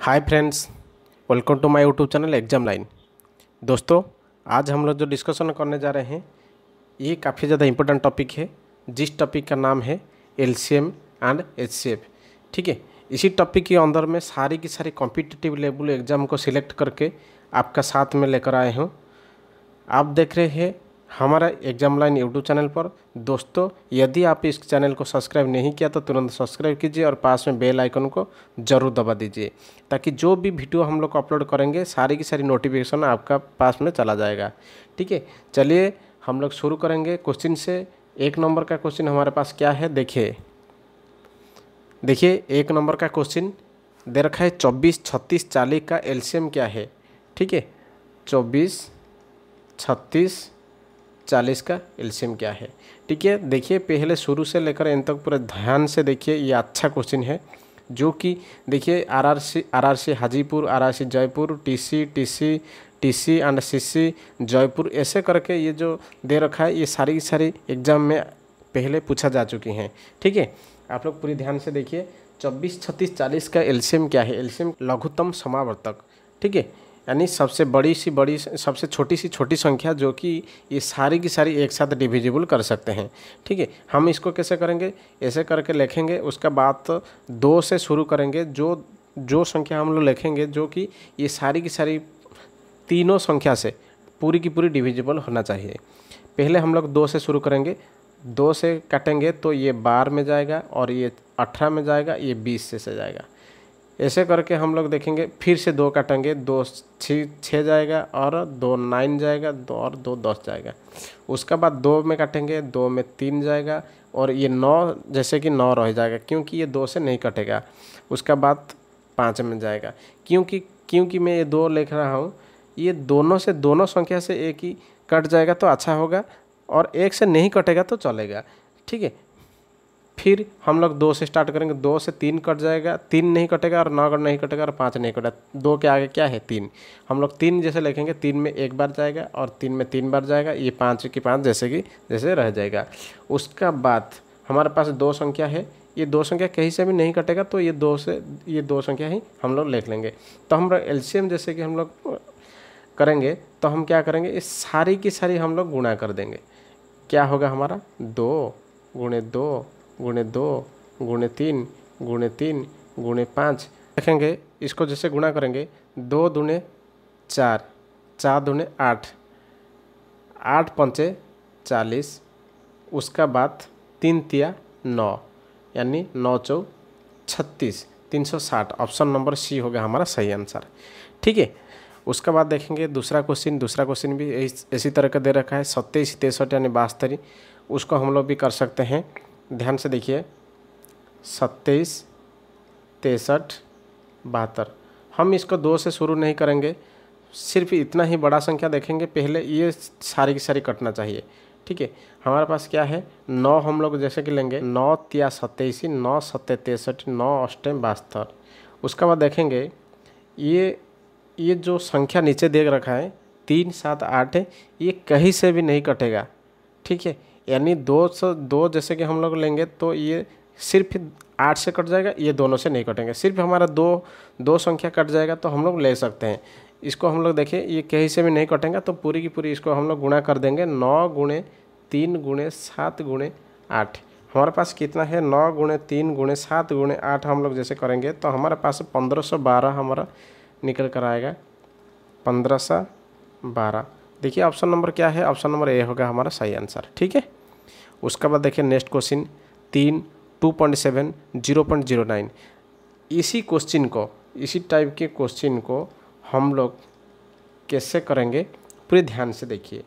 hi friends welcome to my YouTube channel exam line दोस्तों आज हम लोग जो डिस्कशन करने जा रहे हैं ये काफ़ी ज़्यादा इम्पोर्टेंट टॉपिक है जिस टॉपिक का नाम है एल एंड एच ठीक है इसी टॉपिक के अंदर में सारी की सारी कॉम्पिटिटिव लेवल एग्ज़ाम को सिलेक्ट करके आपका साथ में लेकर आए हूँ आप देख रहे हैं हमारा एग्जाम लाइन यूट्यूब चैनल पर दोस्तों यदि आप इस चैनल को सब्सक्राइब नहीं किया तो तुरंत सब्सक्राइब कीजिए और पास में बेल आइकन को ज़रूर दबा दीजिए ताकि जो भी वीडियो हम लोग अपलोड करेंगे सारी की सारी नोटिफिकेशन आपका पास में चला जाएगा ठीक है चलिए हम लोग शुरू करेंगे क्वेश्चन से एक नंबर का क्वेश्चन हमारे पास क्या है देखिए देखिए एक नंबर का क्वेश्चन दे रखा है चौबीस छत्तीस चालीस का एल्शियम क्या है ठीक है चौबीस छत्तीस चालीस का एल्शियम क्या है ठीक है देखिए पहले शुरू से लेकर इन तक पूरा ध्यान से देखिए ये अच्छा क्वेश्चन है जो कि देखिए RRC RRC Hajipur RRC Jaipur TC TC TC and CC Jaipur ऐसे करके ये जो दे रखा है ये सारी की सारी एग्जाम में पहले पूछा जा चुकी हैं ठीक है आप लोग पूरी ध्यान से देखिए चौबीस छत्तीस चालीस का एल्शियम क्या है एल्शियम लघुतम समावर्तक ठीक है यानी सबसे बड़ी सी बड़ी सबसे छोटी सी छोटी संख्या जो कि ये सारी की सारी एक साथ डिविजिबल कर सकते हैं ठीक है हम इसको कैसे करेंगे ऐसे करके लिखेंगे उसका बाद दो से शुरू करेंगे जो जो संख्या हम लोग लिखेंगे जो कि ये सारी की सारी तीनों संख्या से पूरी की पूरी डिविजिबल होना चाहिए पहले हम लोग दो से शुरू करेंगे दो से कटेंगे तो ये बारह में जाएगा और ये अठारह में जाएगा ये बीस से से जाएगा ऐसे करके हम लोग देखेंगे फिर से दो काटेंगे दो छी छः जाएगा और दो नाइन जाएगा दो और दो दस जाएगा उसके बाद दो में काटेंगे दो में तीन जाएगा और ये नौ जैसे कि नौ रह जाएगा क्योंकि ये दो से नहीं कटेगा उसका बाद पाँच में जाएगा क्योंकि क्योंकि मैं ये दो लिख रहा हूँ ये दोनों से दोनों संख्या से एक ही कट जाएगा तो अच्छा होगा और एक से नहीं कटेगा तो चलेगा ठीक है फिर हम लोग दो से स्टार्ट करेंगे दो से तीन कट जाएगा तीन नहीं कटेगा और नौ नहीं कटेगा और पाँच नहीं कटेगा दो के आगे क्या है तीन हम लोग तीन जैसे लिखेंगे तीन में एक बार जाएगा और तीन में तीन बार जाएगा ये पाँच की पाँच जैसे कि जैसे रह जाएगा उसका बाद हमारे पास दो संख्या है ये दो संख्या कहीं से भी नहीं कटेगा तो ये दो से ये दो संख्या ही हम लोग लिख लेंगे तो हम लोग एल्शियम जैसे कि हम लोग करेंगे तो हम क्या करेंगे इस सारी की सारी हम लोग गुणा कर देंगे क्या होगा हमारा दो गुणे दो गुणे दो गुणे तीन गुणे तीन गुणे पाँच देखेंगे इसको जैसे गुणा करेंगे दो दुने चार चार दुने आठ आठ पंचे चालीस उसका बाद तीन तिया नौ यानी नौ चौ छत्तीस तीन सौ साठ ऑप्शन नंबर सी हो गया हमारा सही आंसर ठीक है उसके बाद देखेंगे दूसरा क्वेश्चन दूसरा क्वेश्चन भी इसी तरह का दे रखा है सत्ताईस तिरसठ यानी बास्तरी उसको हम लोग भी कर सकते हैं ध्यान से देखिए सत्ताईस तिरसठ बहत्तर हम इसको दो से शुरू नहीं करेंगे सिर्फ इतना ही बड़ा संख्या देखेंगे पहले ये सारी की सारी कटना चाहिए ठीक है हमारे पास क्या है नौ हम लोग जैसे कि लेंगे नौ तिया सत्ताईस नौ सत्य तिरसठ नौ अष्टम बहत्तर उसके बाद देखेंगे ये ये जो संख्या नीचे देख रखा है तीन सात आठ ये कहीं से भी नहीं कटेगा ठीक है यानी दो सौ दो जैसे कि हम लोग लेंगे तो ये सिर्फ आठ से कट जाएगा ये दोनों से नहीं कटेंगे सिर्फ हमारा दो दो संख्या कट जाएगा तो हम लोग ले सकते हैं इसको हम लोग देखिए ये कहीं से भी नहीं कटेंगे तो पूरी की पूरी इसको हम लोग गुणा कर देंगे नौ गुणे तीन गुणे सात गुणे आठ हमारे पास कितना है नौ गुणे तीन गुणे सात गुणे आठ हम लोग जैसे करेंगे तो हमारे पास पंद्रह सौ बारह हमारा निकल कर आएगा पंद्रह सौ बारह देखिए ऑप्शन नंबर क्या है ऑप्शन नंबर ए होगा हमारा सही आंसर ठीक है उसके बाद देखिए नेक्स्ट क्वेश्चन तीन two point seven zero point zero nine इसी क्वेश्चन को इसी टाइप के क्वेश्चन को हम लोग कैसे करेंगे पूरे ध्यान से देखिए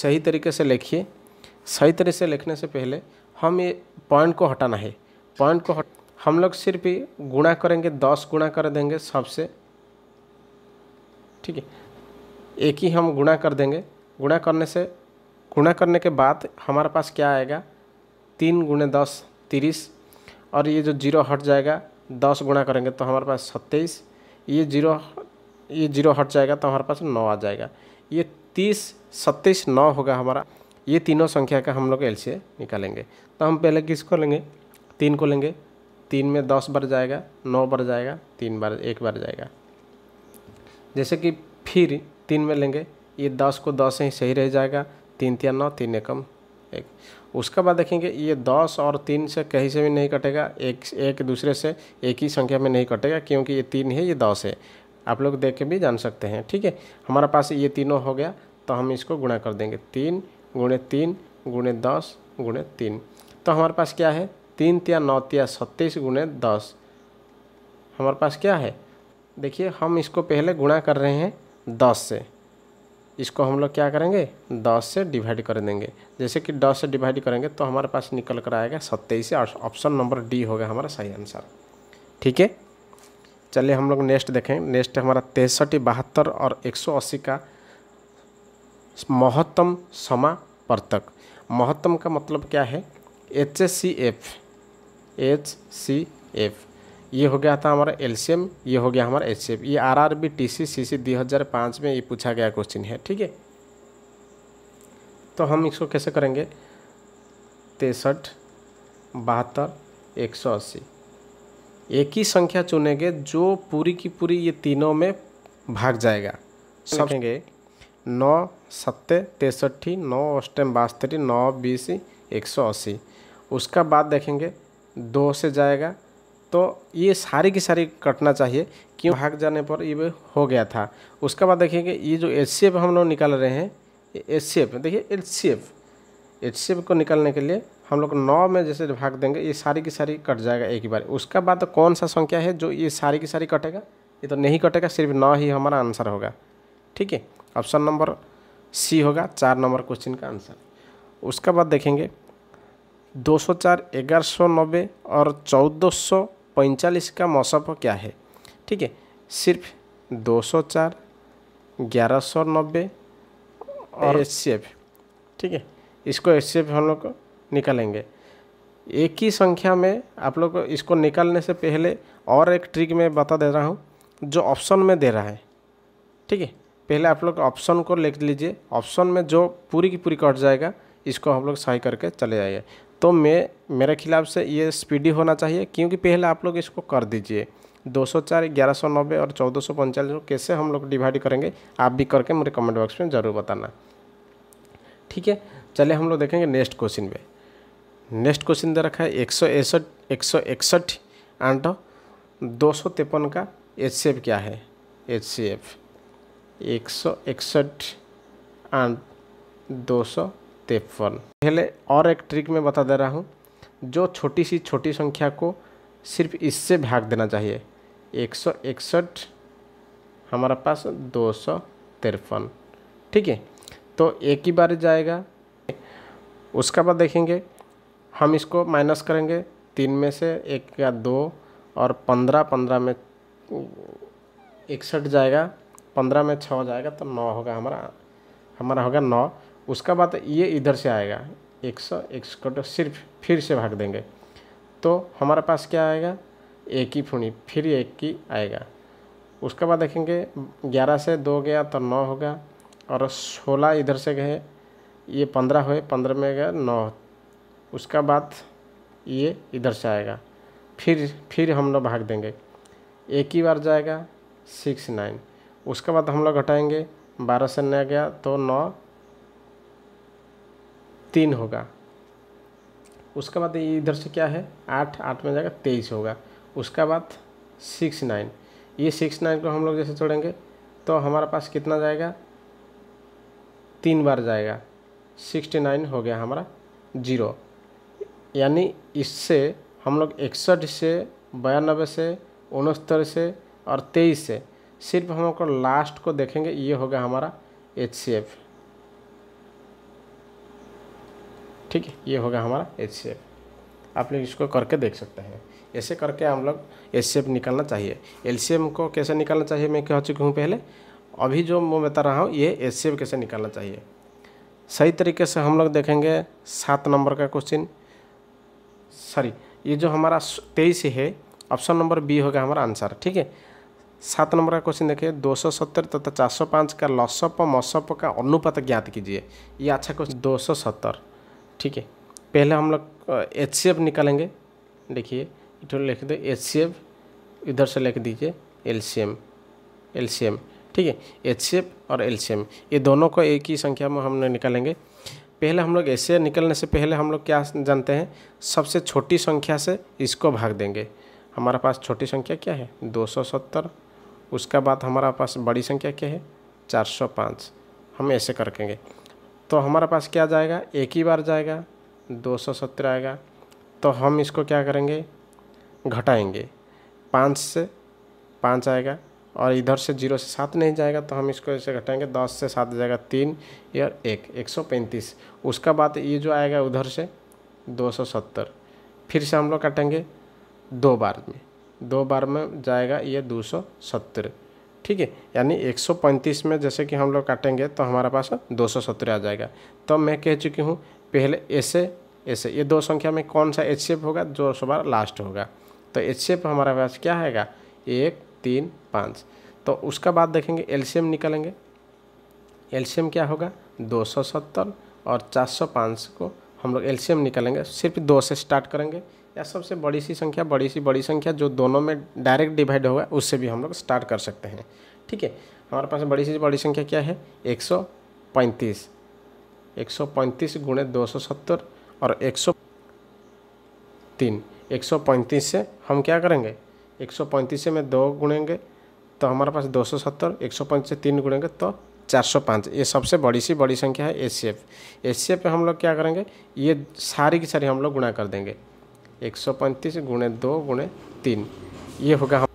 सही तरीके से लिखिए सही तरीके से लिखने से पहले हम ये पॉइंट को हटाना है पॉइंट को हट हम लोग सिर्फ गुणा करेंगे दस गुणा कर देंगे सबसे ठीक है एक ही हम गुणा कर देंगे गुणा करने से गुणा करने के बाद हमारे पास क्या आएगा तीन गुणे दस तीस और ये जो जीरो हट जाएगा दस गुणा करेंगे तो हमारे पास सत्ताईस ये जीरो ये जीरो हट जाएगा तो हमारे पास नौ आ जाएगा ये तीस सत्ताईस नौ होगा हमारा ये तीनों संख्या का हम लोग एल निकालेंगे तो हम पहले किसको लेंगे तीन को लेंगे तीन में दस बार जाएगा नौ बार जाएगा तीन बार एक बार जाएगा जैसे कि फिर तीन में लेंगे ये दस को दस ही सही रह जाएगा तीन तीन नौ तीन एकम एक उसके बाद देखेंगे ये दस और तीन से कहीं से भी नहीं कटेगा एक एक दूसरे से एक ही संख्या में नहीं कटेगा क्योंकि ये तीन है ये दस है आप लोग देख के भी जान सकते हैं ठीक है हमारे पास ये तीनों हो गया तो हम इसको गुणा कर देंगे तीन गुणे तीन गुणे दस गुणे तीन तो हमारे पास क्या है तीन तिया नौ तिया छत्तीस गुणे दस हमारे पास क्या है देखिए हम इसको पहले गुणा कर रहे हैं दस से इसको हम लोग क्या करेंगे दस से डिवाइड कर देंगे जैसे कि दस से डिवाइड करेंगे तो हमारे पास निकल कर आएगा सत्ताईस ऑप्शन नंबर डी होगा हमारा सही आंसर ठीक है चलिए हम लोग नेक्स्ट देखें नेक्स्ट हमारा तिरसठ बहत्तर और 180 का महत्तम समापर्तक महत्तम का मतलब क्या है H C F H C F ये हो गया था हमारा एलसीएम ये हो गया हमारा एच ये R R B T C C C हज़ार पाँच में ये पूछा गया क्वेश्चन है ठीक है तो हम इसको कैसे करेंगे तिरसठ बहत्तर एक सौ अस्सी एक ही संख्या चुनेंगे जो पूरी की पूरी ये तीनों में भाग जाएगा समझेंगे नौ सत्ते तिरसठी नौ अष्टम बास्तरी नौ बीस एक सौ अस्सी उसका बाद देखेंगे दो से जाएगा तो ये सारी की सारी कटना चाहिए क्यों भाग जाने पर ये हो गया था उसके बाद देखेंगे ये जो एच सी एफ हम लोग निकाल रहे हैं एच सी एफ देखिए H C F H C F को निकालने के लिए हम लोग नौ में जैसे भाग देंगे ये सारी की सारी कट जाएगा एक ही बार उसके बाद कौन सा संख्या है जो ये सारी की सारी कटेगा ये तो नहीं कटेगा सिर्फ नौ ही हमारा आंसर होगा ठीक है ऑप्शन नंबर सी होगा चार नंबर क्वेश्चन का आंसर उसके बाद देखेंगे दो सौ चार ग्यारह सौ नब्बे और चौदह सौ पैंतालीस का मौसफ क्या है ठीक है सिर्फ दो सौ चार ग्यारह सौ नब्बे और एच सी एफ ठीक है इसको एच सी एफ हम लोग निकालेंगे एक ही संख्या में आप लोग इसको निकालने से पहले और एक ट्रिक मैं बता दे रहा हूँ जो ऑप्शन में दे रहा है ठीक है पहले आप लोग ऑप्शन को लिख लीजिए ऑप्शन में जो पूरी की पूरी कट जाएगा इसको हम लोग सही करके चले जाइए तो मैं मेरे खिलाफ से ये स्पीडी होना चाहिए क्योंकि पहले आप लोग इसको कर दीजिए 204, 1190 और चौदह सौ कैसे हम लोग डिवाइड करेंगे आप भी करके मुझे कमेंट बॉक्स में ज़रूर बताना ठीक है चलिए हम लोग देखेंगे नेक्स्ट क्वेश्चन में नेक्स्ट क्वेश्चन दे रखा है एक सौ एकसठ एक सौ इकसठ एंड दो सौ तिरपन का एच सी एफ क्या है एच सी एफ एक सौ इकसठ एंड दो सौ स्टेप वन पहले और एक ट्रिक मैं बता दे रहा हूँ जो छोटी सी छोटी संख्या को सिर्फ इससे भाग देना चाहिए एक सौ इकसठ हमारे पास दो सौ तिरपन ठीक है तो एक ही बार जाएगा उसका बाद देखेंगे हम इसको माइनस करेंगे तीन में से एक या दो और पंद्रह पंद्रह में इकसठ जाएगा पंद्रह में छः जाएगा तो नौ होगा हमारा हमारा होगा नौ उसका बाद ये इधर से आएगा एक सौ एक सौ कटो सिर्फ फिर से भाग देंगे तो हमारे पास क्या आएगा एक ही फूनी फिर एक की आएगा उसके बाद देखेंगे ग्यारह से दो गया तो नौ होगा और सोलह इधर से गए ये पंद्रह हुए पंद्रह में गया नौ उसका बाद ये इधर से आएगा फिर फिर हम लोग भाग देंगे एक ही बार जाएगा सिक्स नाइन उसके बाद हम लोग घटाएंगे बारह से न गया तो नौ तीन होगा उसके बाद इधर से क्या है आठ आठ में जाएगा तेईस होगा उसके बाद सिक्स नाइन ये सिक्स नाइन को हम लोग जैसे छोड़ेंगे तो हमारे पास कितना जाएगा तीन बार जाएगा सिक्सटी नाइन हो गया हमारा जीरो यानी इससे हम लोग इकसठ से बयानबे से उनहत्तर से और तेईस से सिर्फ हम लोग लास्ट को देखेंगे ये होगा हमारा एच सी एफ ठीक है ये होगा हमारा एच सी एफ आप लोग इसको करके देख सकते हैं ऐसे करके हम लोग एच एफ निकालना चाहिए एल सी एम को कैसे निकालना चाहिए मैं कह चुकी हूँ पहले अभी जो मैं बता रहा हूँ ये एच एफ कैसे निकालना चाहिए सही तरीके से हम लोग देखेंगे सात नंबर का क्वेश्चन सॉरी ये जो हमारा तेईस है ऑप्शन नंबर बी होगा हमारा आंसर ठीक है सात नंबर का क्वेश्चन देखिए दो सौ सत्तर तथा चार सौ पाँच का लसप मसप का अनुपात ज्ञात कीजिए ये अच्छा क्वेश्चन दो सौ सत्तर ठीक है पहले हम लोग एच सी एफ निकालेंगे देखिए इधर लिख दे एच सी एफ इधर से लिख दीजिए L C M L C M ठीक है एच सी एफ और एल सी एम ये दोनों को एक ही संख्या में हमने निकालेंगे पहले हम लोग ऐसे निकलने से पहले हम लोग क्या जानते हैं सबसे छोटी संख्या से इसको भाग देंगे हमारे पास छोटी संख्या क्या है 270 उसका बाद हमारा पास बड़ी संख्या क्या है 405 हम ऐसे करकेंगे तो हमारे पास क्या जाएगा एक ही बार जाएगा दो सौ सत्तर आएगा तो हम इसको क्या करेंगे घटाएंगे पाँच से पाँच आएगा और इधर से जीरो से सात नहीं जाएगा तो हम इसको ऐसे घटाएंगे दस से सात जाएगा तीन या एक एक सौ पैंतीस उसका बाद ये जो आएगा उधर से दो सौ सत्तर फिर से हम लोग काटेंगे दो बार में दो बार में जाएगा ये दो सौ सत्तर ठीक है यानी 135 में जैसे कि हम लोग काटेंगे तो हमारे पास दो सौ आ जाएगा तो मैं कह चुकी हूँ पहले ऐसे ऐसे ये दो संख्या में कौन सा एच होगा जो सवार लास्ट होगा तो एच शेप हमारे पास क्या आएगा एक तीन पाँच तो उसका बाद देखेंगे एल निकालेंगे एल क्या होगा दो सौ सत्तर और चार सौ पाँच को हम लोग एल निकालेंगे सिर्फ दो से स्टार्ट करेंगे या सबसे बड़ी सी संख्या बड़ी सी बड़ी संख्या जो दोनों में डायरेक्ट डिवाइड होगा उससे भी हम लोग स्टार्ट कर सकते हैं ठीक है हमारे पास बड़ी सी बड़ी संख्या क्या है एक सौ पैंतीस एक सौ पैंतीस गुणे दो सौ सत्तर और एक सौ तीन एक सौ पैंतीस से हम क्या करेंगे एक सौ पैंतीस से मैं दो गुणेंगे तो हमारे पास दो सौ सत्तर एक सौ पैंतीस से तीन गुणेंगे तो चार सौ पाँच ये सबसे बड़ी सी बड़ी संख्या है S C F H C F पर हम लोग क्या करेंगे ये सारी की सारी हम लोग गुणा कर देंगे एक सौ पैंतीस गुणे दो गुणे तीन ये होगा हम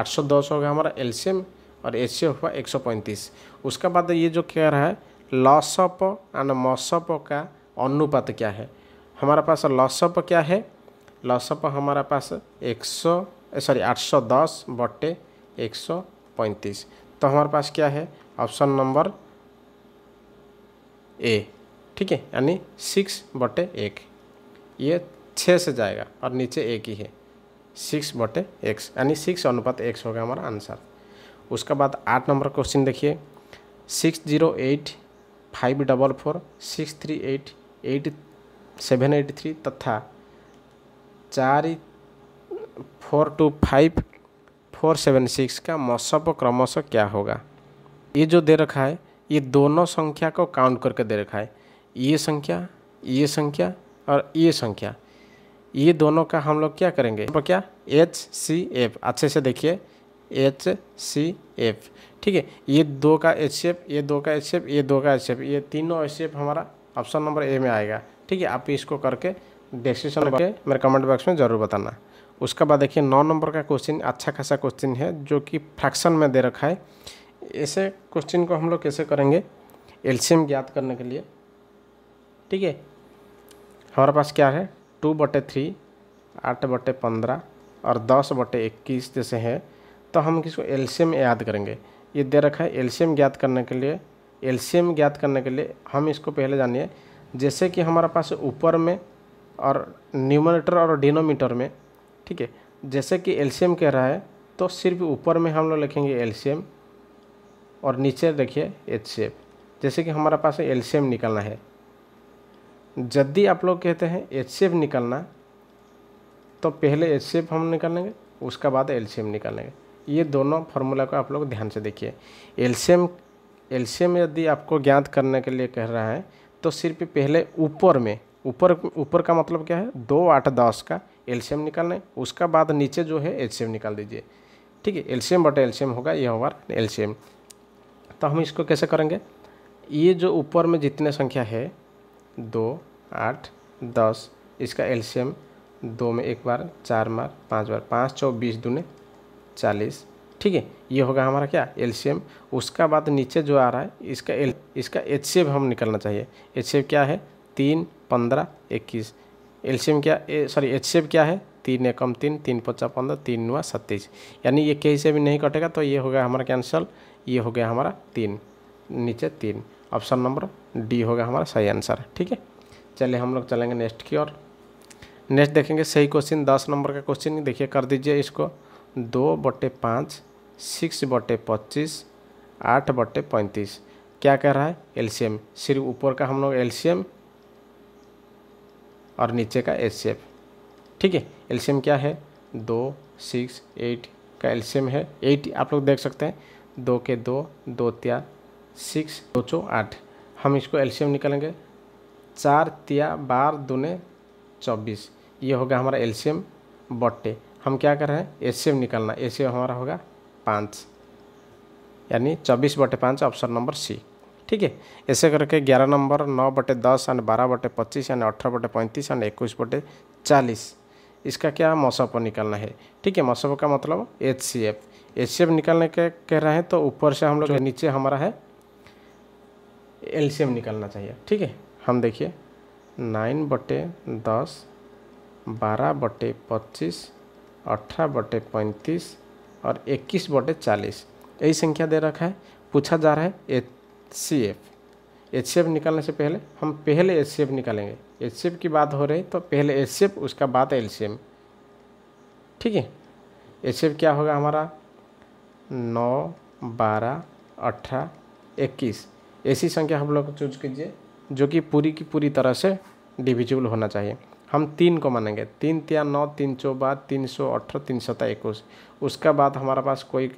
आठ सौ दस होगा हमारा एलसीएम और एच होगा एक सौ पैंतीस उसका बाद ये जो कह रहा है लॉसअप एंड मॉसअप का अनुपात क्या है हमारे पास लॉसअप क्या है लॉसअप हमारा पास एक सौ सॉरी आठ सौ दस बटे एक सौ पैंतीस तो हमारे पास क्या है ऑप्शन नंबर ए ठीक है यानी सिक्स बटे एक ये छः से जाएगा और नीचे एक ही है सिक्स बटे एक्स यानी सिक्स अनुपात एक्स होगा हमारा आंसर उसके बाद आठ नंबर क्वेश्चन देखिए six zero eight five double four six three eight eight seven eight three तथा चार four two five four seven six का मौसप क्रमश क्या होगा ये जो दे रखा है ये दोनों संख्या को काउंट करके दे रखा है ये संख्या ये संख्या और ये संख्या ये दोनों का हम लोग क्या करेंगे तो क्या एच सी एफ अच्छे से देखिए एच सी एफ ठीक है ये दो का एच एफ ये दो का एच एफ ये दो का एच एफ ये तीनों एच सी एफ हमारा ऑप्शन नंबर ए में आएगा ठीक है आप इसको करके डिस्क्रिप्शन करके मेरे कमेंट बॉक्स में ज़रूर बताना उसके बाद देखिए नौ नंबर का क्वेश्चन अच्छा खासा क्वेश्चन है जो कि फ्रैक्शन में दे रखा है ऐसे क्वेश्चन को हम लोग कैसे करेंगे एल्शियम ज्ञात करने के लिए ठीक है हमारे पास क्या है टू बटे थ्री आठ बटे पंद्रह और दस बटे इक्कीस जैसे हैं तो हम किसको एल्शियम याद करेंगे ये दे रखा है एल्शियम ज्ञात करने के लिए एल्शियम ज्ञात करने के लिए हम इसको पहले जानिए जैसे कि हमारे पास ऊपर में और न्यूमरेटर और डिनोमीटर में ठीक है जैसे कि एल्शियम कह रहा है तो सिर्फ ऊपर में हम लोग लिखेंगे एल्शियम और नीचे देखिए एच जैसे कि हमारे पास एल्शियम निकालना है यदि आप लोग कहते हैं एच सी एफ निकालना तो पहले एच सी एफ हम निकालेंगे उसका बाद एल सी एम निकालेंगे ये दोनों फार्मूला को आप लोग ध्यान से देखिए L C M L C M यदि आपको ज्ञात करने के लिए कह रहा है तो सिर्फ पहले ऊपर में ऊपर ऊपर का मतलब क्या है दो आठ दस का एल सी एम निकालना है उसका बाद नीचे जो है एच सी एम निकाल दीजिए ठीक है एल सी एम बटे एल सी एम होगा ये होगा एल सी एम तो हम इसको कैसे करेंगे ये जो ऊपर में जितने संख्या है दो आठ दस इसका एल्शियम दो में एक बार चार बार पाँच बार पाँच चौ बीस दूने चालीस ठीक है ये होगा हमारा क्या एलसीएम उसका बाद नीचे जो आ रहा है इसका एल इसका एच सी हम निकलना चाहिए एच सी क्या है तीन पंद्रह इक्कीस एम क्या सॉरी एच सी क्या है तीन एकम तीन तीन पचास पंद्रह तीन नुआ सत्तीस यानी ये कहीं से भी नहीं कटेगा तो ये हो गया हमारा कैंसल ये हो गया हमारा तीन नीचे तीन ऑप्शन नंबर डी होगा हमारा सही आंसर ठीक है चलिए हम लोग चलेंगे नेक्स्ट की ओर नेक्स्ट देखेंगे सही क्वेश्चन दस नंबर का क्वेश्चन देखिए कर दीजिए इसको दो बटे पाँच सिक्स बटे पच्चीस आठ बटे पैंतीस क्या कह रहा है एलसीएम सिर्फ ऊपर का हम लोग एलसीएम और नीचे का एस ठीक है एलसीएम क्या है दो सिक्स एट का एलसीएम है एट आप लोग देख सकते हैं दो के दो दो त्या सिक्स दो चौ आठ हम इसको एलसीएम निकालेंगे चार तिया बार दूने चौबीस ये होगा हमारा एलसीएम बट्टे हम क्या कर रहे हैं एसीएम निकालना एसीएम हमारा होगा पाँच यानी चौबीस बटे पाँच ऑप्शन नंबर सी ठीक है ऐसे करके ग्यारह नंबर नौ बटे दस एंड बारह बटे पच्चीस एंड अठारह बटे पैंतीस एंड इक्कीस बटे चालीस इसका क्या मौसफा निकालना है ठीक है मौसफा का मतलब H C F H C F निकालने के कह रहे हैं तो ऊपर से हम लोग नीचे हमारा है एल सी एम निकालना चाहिए ठीक है हम देखिए नाइन बटे दस बारह बटे पच्चीस अठारह बटे पैंतीस और इक्कीस बटे चालीस यही संख्या दे रखा है पूछा जा रहा है H C F H C F निकालने से पहले हम पहले एच सी एफ निकालेंगे एच सी एफ की बात हो रही तो पहले एच सी एफ उसका बात एल सी एम ठीक है एच सी एफ क्या होगा हमारा नौ बारह अठारह इक्कीस ऐसी संख्या हम लोग चूज कीजिए जो कि पूरी की पूरी तरह से डिविजिबल होना चाहिए हम तीन को मानेंगे तीन तिया नौ तीन चौबा तीन सौ अठारह तीन सौ इक्कीस उसका बाद हमारे पास कोई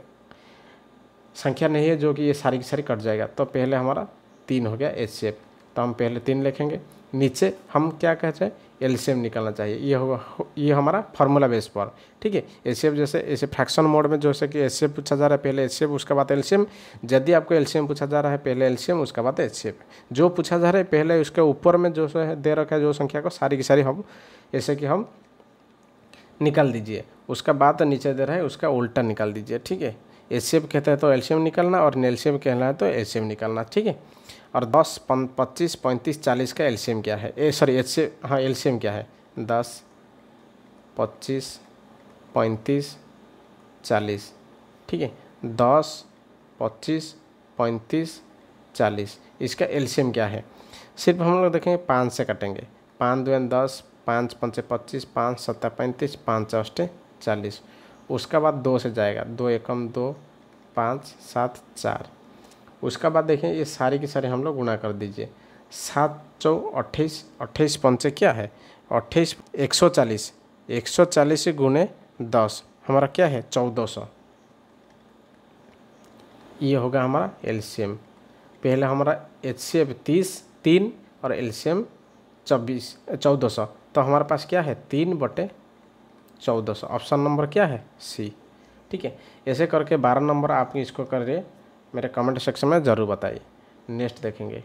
संख्या नहीं है जो कि ये सारी की सारी कट जाएगा तो पहले हमारा तीन हो गया एच तो हम पहले तीन लिखेंगे नीचे हम क्या कहते हैं एलसीएम निकालना चाहिए ये होगा ये हमारा फार्मूला बेस पर ठीक है एसीएफ जैसे ऐसे फ्रैक्शन मोड में जैसे कि एसीएफ पूछा जा रहा है पहले एसीएफ उसके बाद एलसीएम यदि आपको एलसीएम पूछा जा रहा है पहले एलसीएम उसके बाद एचसीएफ जो पूछा जा रहा है पहले उसके ऊपर में जो है दे रखा है जो संख्या को सारी की सारी हम ऐसे कि हम निकाल दीजिए उसका बात नीचे दे रहा है उसका उल्टा निकाल दीजिए ठीक है एशियम कहते हैं तो एम निकलना और नेल्शियम कहना है तो एम निकलना ठीक है और दस पच्चीस पैंतीस चालीस का एम क्या है ए सॉरी एच हाँ एम क्या है दस पच्चीस पैंतीस चालीस ठीक है दस पच्चीस पैंतीस चालीस इसका एम क्या है सिर्फ हम लोग देखेंगे पाँच से कटेंगे पाँच दो दस पाँच पाँच पच्चीस पाँच सत्तर पैंतीस पाँच अष्टे चालीस उसके बाद दो से जाएगा दो एकम दो पाँच सात चार उसका बाद देखें ये सारे के सारे हम लोग गुणा कर दीजिए सात चौ अट्ठाईस अट्ठाईस पंचे क्या है अट्ठाईस एक सौ चालीस एक सौ चालीस गुने दस हमारा क्या है चौदह सौ ये होगा हमारा एलसीएम पहले हमारा एच सी एफ तीस तीन और एलसीएम चौबीस चौदह सौ तो हमारे पास क्या है तीन बटे चौदह सौ ऑप्शन नंबर क्या है सी ठीक है ऐसे करके बारह नंबर आप इसको करिए मेरे कमेंट सेक्शन में ज़रूर बताइए नेक्स्ट देखेंगे